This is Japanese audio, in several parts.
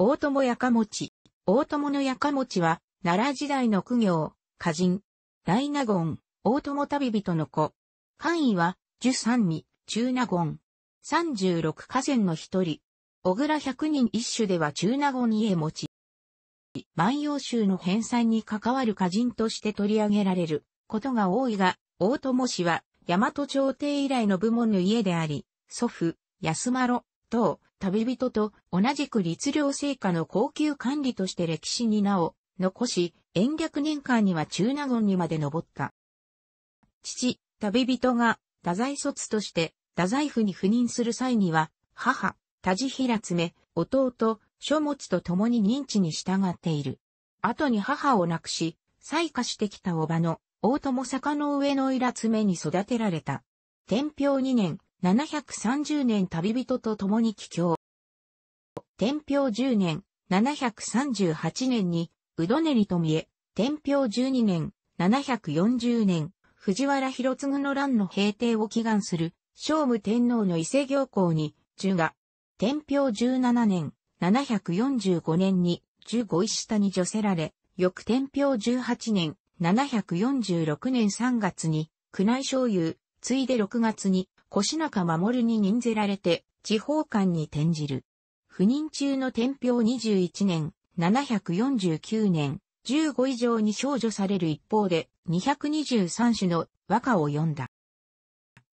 大友やかもち。大友のやかもちは、奈良時代の苦行、歌人、大納言、大友旅人の子。官位は、十三位、中納言。三十六河川の一人。小倉百人一首では中納言家持ち。万葉集の返纂に関わる歌人として取り上げられることが多いが、大友氏は、大和朝廷以来の部門の家であり、祖父、安丸、等、旅人と同じく律令成果の高級管理として歴史に名を残し、延暦年間には中納言にまで登った。父、旅人が太宰卒として太宰府に赴任する際には、母、田地平爪、弟、書物と共に認知に従っている。後に母を亡くし、再化してきた叔母の大友坂の上のいら爪に育てられた。天平2年、730年旅人と共に帰郷。天平10年、738年に、うどねりとみえ、天平12年、740年、藤原広次の乱の平定を祈願する、聖武天皇の伊勢行幸に、中が、天平17年、745年に、十五石下に除せられ、翌天平18年、746年3月に、宮内省有、ついで6月に、越中守に任ぜられて、地方官に転じる。不任中の天平21年、749年、15以上に少女される一方で、223種の和歌を読んだ。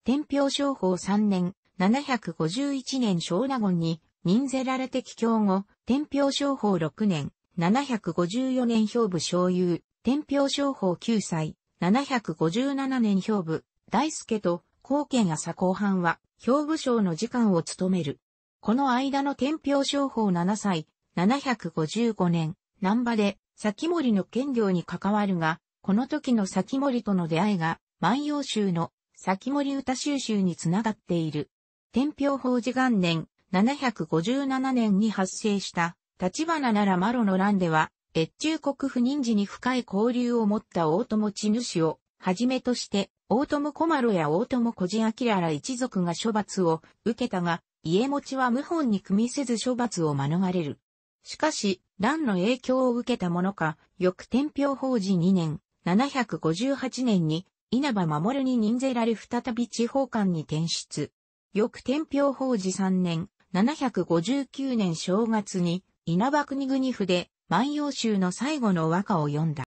天平商法3年、751年小納言に任ぜられて帰郷後、天平商法6年、754年兵部商友、天平商法9歳、757年兵部、大輔と後見朝後半は、兵部省の次官を務める。この間の天平商法7歳、755年、南波で、先森の権領に関わるが、この時の先森との出会いが、万葉集の先森歌収集につながっている。天平法事元年、757年に発生した、立花ならマロの乱では、越中国府人事に深い交流を持った大友地主を、はじめとして、大友小丸や大友小路明ら一族が処罰を受けたが、家持ちは謀反に組みせず処罰を免れる。しかし、乱の影響を受けたものか、翌天平法事2年、758年に、稲葉守に任ぜられ再び地方官に転出。翌天平法事3年、759年正月に、稲葉国国府で、万葉集の最後の和歌を読んだ。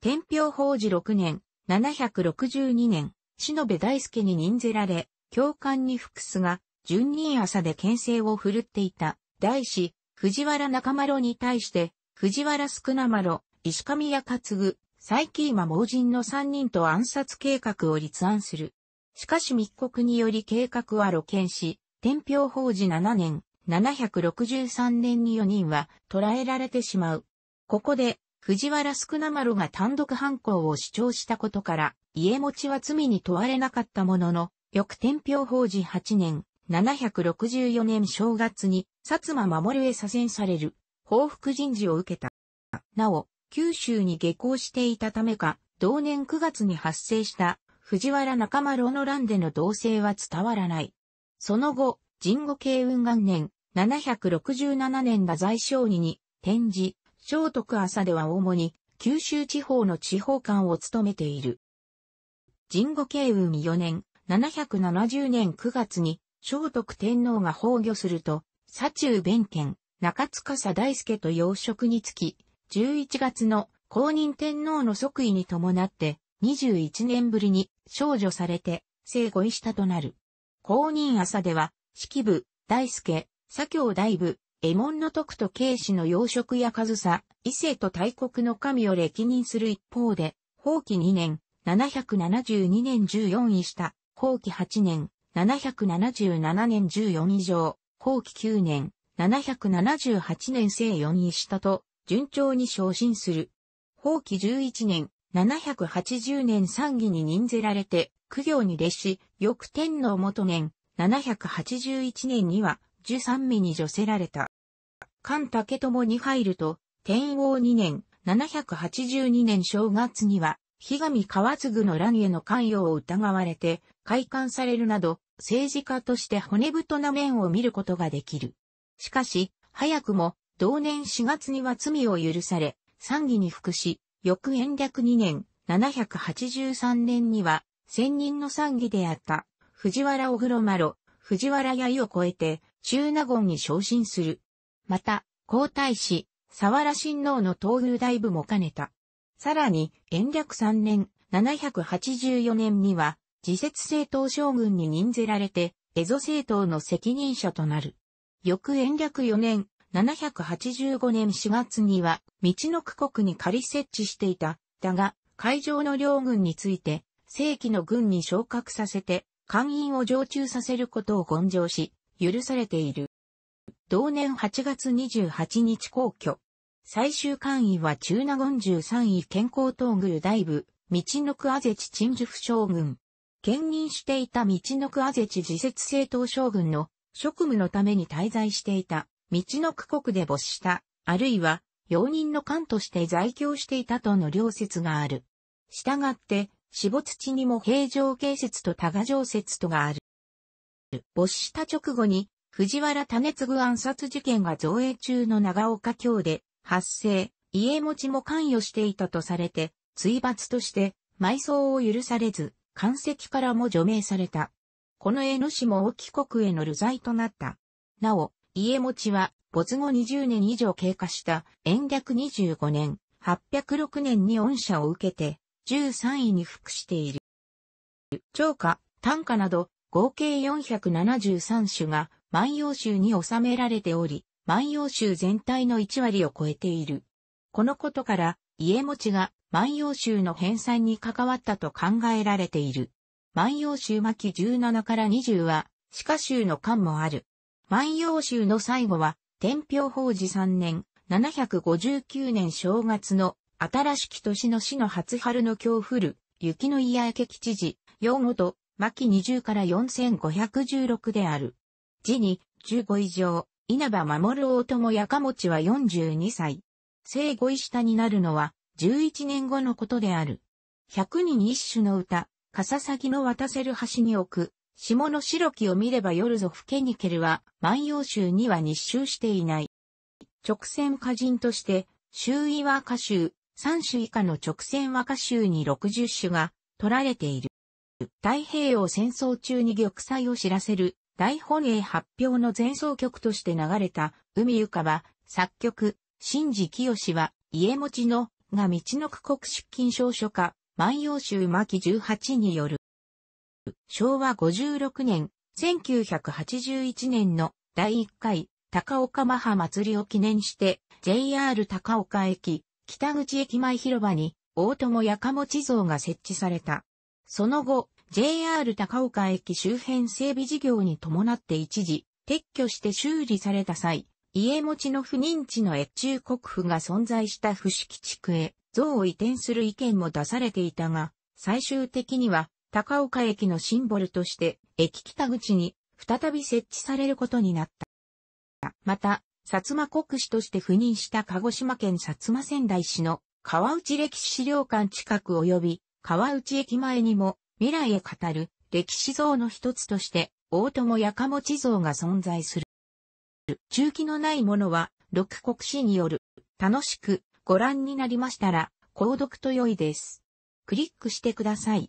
天平法治6年、762年、篠部大輔に任ぜられ、教官に服すが、順任朝で牽制を振るっていた、大師、藤原中丸に対して、藤原宿名丸、石上や勝ぐ、佐伯今盲人の3人と暗殺計画を立案する。しかし密告により計画は露見し、天平法事7年、763年に4人は捕らえられてしまう。ここで、藤原宿名丸が単独犯行を主張したことから、家持ちは罪に問われなかったものの、翌天平法事8年、764年正月に、薩摩守へ左遷される、報復人事を受けた。なお、九州に下校していたためか、同年9月に発生した藤原中丸の乱での動静は伝わらない。その後、神後慶雲元年767年が在商にに展示、聖徳朝では主に九州地方の地方官を務めている。神護慶運4年、770年9月に聖徳天皇が崩御すると、左中弁慶、中司大輔と養殖につき、11月の公認天皇の即位に伴って、21年ぶりに少女されて、生後医したとなる。公認朝では、式部、大輔、左京大部、エモンの徳と慶氏の養殖や上さ、伊勢と大国の神を歴任する一方で、法期2年、772年14位下、法期8年、777年14位上、法期9年、778年生4位下と、順調に昇進する。法期11年、780年3義に任ぜられて、苦行に列し、翌天皇元年、781年には、十三味に除せられた。菅武友に入ると、天王二年、七百八十二年正月には、日上川継の乱への関与を疑われて、開館されるなど、政治家として骨太な面を見ることができる。しかし、早くも、同年四月には罪を許され、参議に服し、翌延暦二年、七百八十三年には、千人の参議であった、藤原小黒丸、藤原弥を超えて、中納言に昇進する。また、皇太子、沢良親王の東宮大部も兼ねた。さらに、延暦3年、784年には、自節政党将軍に任ぜられて、江戸政党の責任者となる。翌延暦4年、785年4月には、道の区国に仮設置していた。だが、会場の両軍について、正規の軍に昇格させて、官員を常駐させることを根性し、許されている。同年8月28日皇居。最終官員は中納言13位健康東宮大部、道のくあぜち陳樹府将軍。兼任していた道のくあぜち自設政党将軍の職務のために滞在していた、道のく国で没した、あるいは、容認の官として在京していたとの両説がある。したがって、死没地にも平城慶説と多賀城説とがある。没した直後に、藤原種次暗殺事件が造営中の長岡京で発生、家持ちも関与していたとされて、追罰として、埋葬を許されず、関石からも除名された。この江野氏も沖国への流罪となった。なお、家持ちは、没後20年以上経過した、延暦25年、806年に恩赦を受けて、13位に服している。長歌、短歌など、合計473種が万葉集に収められており、万葉集全体の1割を超えている。このことから、家持ちが万葉集の編纂に関わったと考えられている。万葉集巻17から20は、鹿科集の巻もある。万葉集の最後は、天平法治3年、759年正月の新しき年の死の初春の今日降る、雪の家明吉時、用語と、巻20から4516である。字に、15以上、稲葉守大友やかもちは42歳。生後医下になるのは、11年後のことである。100人一首の歌、笠先の渡せる橋に置く、下の白木を見れば夜ぞふけにけるは、万葉集には日集していない。直線歌人として、周囲は歌集、3種以下の直線和歌集に60種が取られている。太平洋戦争中に玉砕を知らせる大本営発表の前奏曲として流れた海ゆかは作曲、新次清は家持ちのが道の区国出勤証書家、万葉集巻18による。昭和56年、1981年の第1回高岡マハ祭りを記念して JR 高岡駅北口駅前広場に、大友やかも地像が設置された。その後、JR 高岡駅周辺整備事業に伴って一時、撤去して修理された際、家持ちの不認知の越中国府が存在した伏木地区へ、像を移転する意見も出されていたが、最終的には、高岡駅のシンボルとして、駅北口に、再び設置されることになった。また、薩摩国史として赴任した鹿児島県薩摩仙台市の川内歴史資料館近く及び川内駅前にも未来へ語る歴史像の一つとして大友やかも地像が存在する。中期のないものは六国史による楽しくご覧になりましたら購読と良いです。クリックしてください。